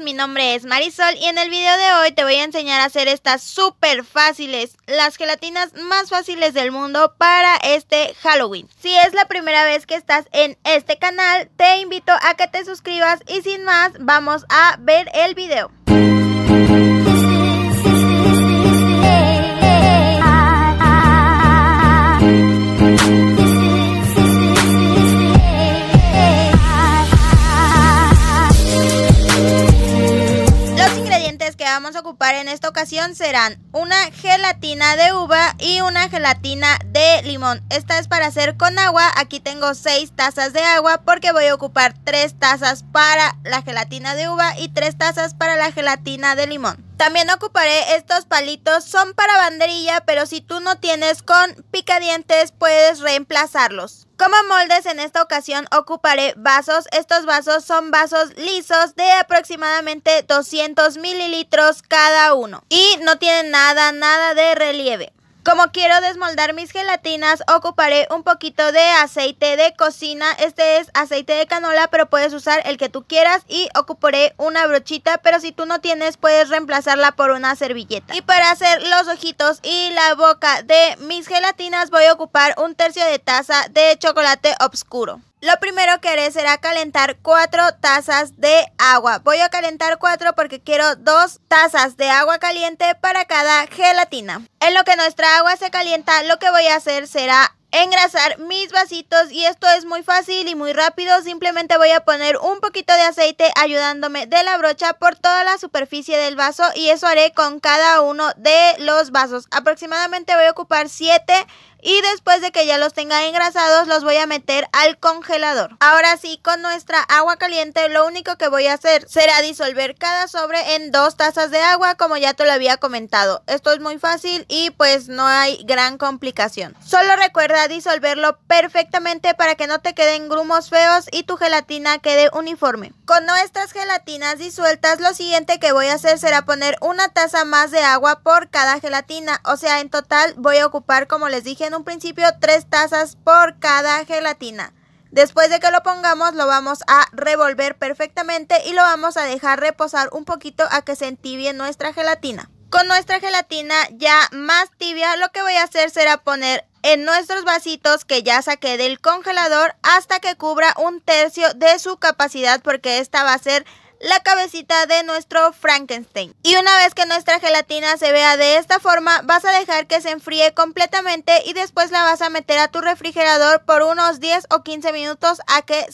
mi nombre es Marisol y en el video de hoy te voy a enseñar a hacer estas super fáciles, las gelatinas más fáciles del mundo para este Halloween. Si es la primera vez que estás en este canal, te invito a que te suscribas y sin más, vamos a ver el video. en esta ocasión serán una gelatina de uva y una gelatina de limón. Esta es para hacer con agua. Aquí tengo 6 tazas de agua porque voy a ocupar 3 tazas para la gelatina de uva y 3 tazas para la gelatina de limón. También ocuparé estos palitos, son para banderilla, pero si tú no tienes con picadientes puedes reemplazarlos. Como moldes en esta ocasión ocuparé vasos, estos vasos son vasos lisos de aproximadamente 200 mililitros cada uno y no tienen nada, nada de relieve. Como quiero desmoldar mis gelatinas, ocuparé un poquito de aceite de cocina. Este es aceite de canola, pero puedes usar el que tú quieras. Y ocuparé una brochita, pero si tú no tienes, puedes reemplazarla por una servilleta. Y para hacer los ojitos y la boca de mis gelatinas, voy a ocupar un tercio de taza de chocolate oscuro. Lo primero que haré será calentar 4 tazas de agua. Voy a calentar 4 porque quiero 2 tazas de agua caliente para cada gelatina. En lo que nuestra agua se calienta, lo que voy a hacer será engrasar mis vasitos y esto es muy fácil y muy rápido. Simplemente voy a poner un poquito de aceite ayudándome de la brocha por toda la superficie del vaso y eso haré con cada uno de los vasos. Aproximadamente voy a ocupar 7 y después de que ya los tenga engrasados los voy a meter al congelador. Ahora sí, con nuestra agua caliente lo único que voy a hacer será disolver cada sobre en dos tazas de agua como ya te lo había comentado. Esto es muy fácil y pues no hay gran complicación. Solo recuerda disolverlo perfectamente para que no te queden grumos feos y tu gelatina quede uniforme. Con nuestras gelatinas disueltas, lo siguiente que voy a hacer será poner una taza más de agua por cada gelatina. O sea, en total voy a ocupar, como les dije en un principio, tres tazas por cada gelatina. Después de que lo pongamos, lo vamos a revolver perfectamente y lo vamos a dejar reposar un poquito a que se entibie nuestra gelatina. Con nuestra gelatina ya más tibia, lo que voy a hacer será poner en nuestros vasitos que ya saqué del congelador hasta que cubra un tercio de su capacidad porque esta va a ser la cabecita de nuestro Frankenstein. Y una vez que nuestra gelatina se vea de esta forma, vas a dejar que se enfríe completamente y después la vas a meter a tu refrigerador por unos 10 o 15 minutos a que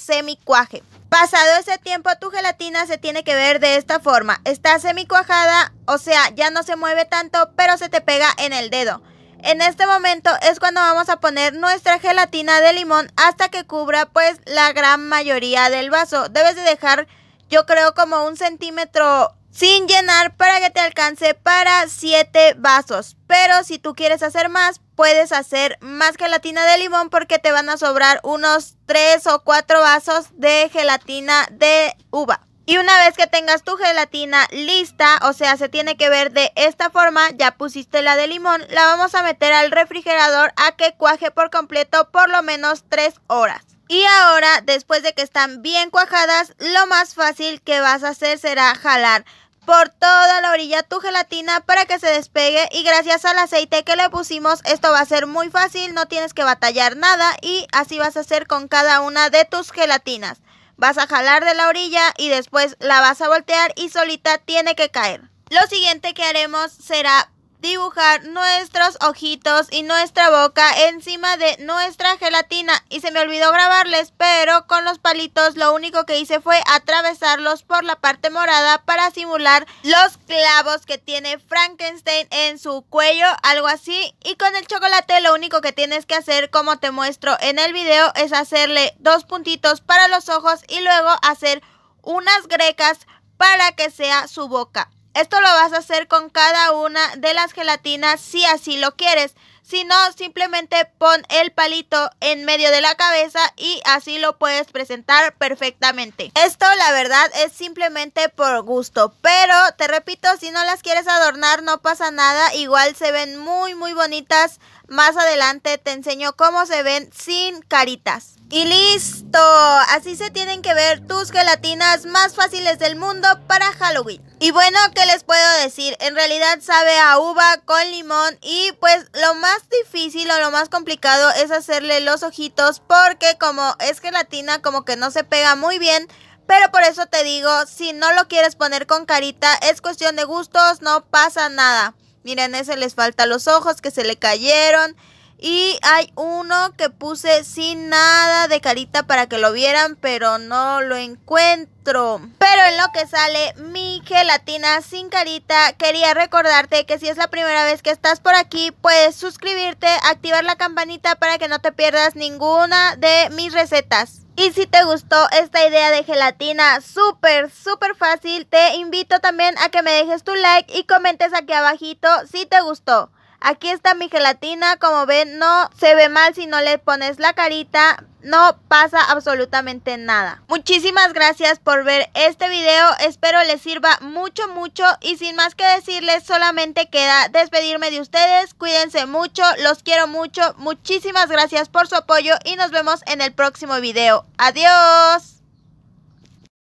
cuaje. Pasado ese tiempo, tu gelatina se tiene que ver de esta forma. Está semi cuajada o sea, ya no se mueve tanto, pero se te pega en el dedo. En este momento es cuando vamos a poner nuestra gelatina de limón hasta que cubra pues la gran mayoría del vaso. Debes de dejar yo creo como un centímetro sin llenar para que te alcance para 7 vasos. Pero si tú quieres hacer más, puedes hacer más gelatina de limón porque te van a sobrar unos 3 o 4 vasos de gelatina de uva. Y una vez que tengas tu gelatina lista, o sea, se tiene que ver de esta forma, ya pusiste la de limón, la vamos a meter al refrigerador a que cuaje por completo por lo menos 3 horas. Y ahora, después de que están bien cuajadas, lo más fácil que vas a hacer será jalar por toda la orilla tu gelatina para que se despegue y gracias al aceite que le pusimos esto va a ser muy fácil, no tienes que batallar nada y así vas a hacer con cada una de tus gelatinas. Vas a jalar de la orilla y después la vas a voltear y solita tiene que caer. Lo siguiente que haremos será dibujar nuestros ojitos y nuestra boca encima de nuestra gelatina y se me olvidó grabarles, pero con los palitos lo único que hice fue atravesarlos por la parte morada para simular los clavos que tiene Frankenstein en su cuello, algo así. Y con el chocolate lo único que tienes que hacer, como te muestro en el video, es hacerle dos puntitos para los ojos y luego hacer unas grecas para que sea su boca. Esto lo vas a hacer con cada una de las gelatinas si así lo quieres si no simplemente pon el palito en medio de la cabeza y así lo puedes presentar perfectamente. Esto la verdad es simplemente por gusto, pero te repito, si no las quieres adornar no pasa nada, igual se ven muy muy bonitas. Más adelante te enseño cómo se ven sin caritas. Y listo, así se tienen que ver tus gelatinas más fáciles del mundo para Halloween. Y bueno, ¿qué les puedo decir? En realidad sabe a uva con limón y pues lo más más difícil o lo más complicado es hacerle los ojitos porque como es gelatina como que no se pega muy bien. Pero por eso te digo, si no lo quieres poner con carita, es cuestión de gustos, no pasa nada. Miren, ese les falta los ojos que se le cayeron. Y hay uno que puse sin nada de carita para que lo vieran, pero no lo encuentro. Pero en lo que sale mi gelatina sin carita, quería recordarte que si es la primera vez que estás por aquí, puedes suscribirte, activar la campanita para que no te pierdas ninguna de mis recetas. Y si te gustó esta idea de gelatina súper, súper fácil, te invito también a que me dejes tu like y comentes aquí abajito si te gustó. Aquí está mi gelatina, como ven, no se ve mal si no le pones la carita, no pasa absolutamente nada. Muchísimas gracias por ver este video, espero les sirva mucho mucho y sin más que decirles solamente queda despedirme de ustedes, cuídense mucho, los quiero mucho, muchísimas gracias por su apoyo y nos vemos en el próximo video. ¡Adiós!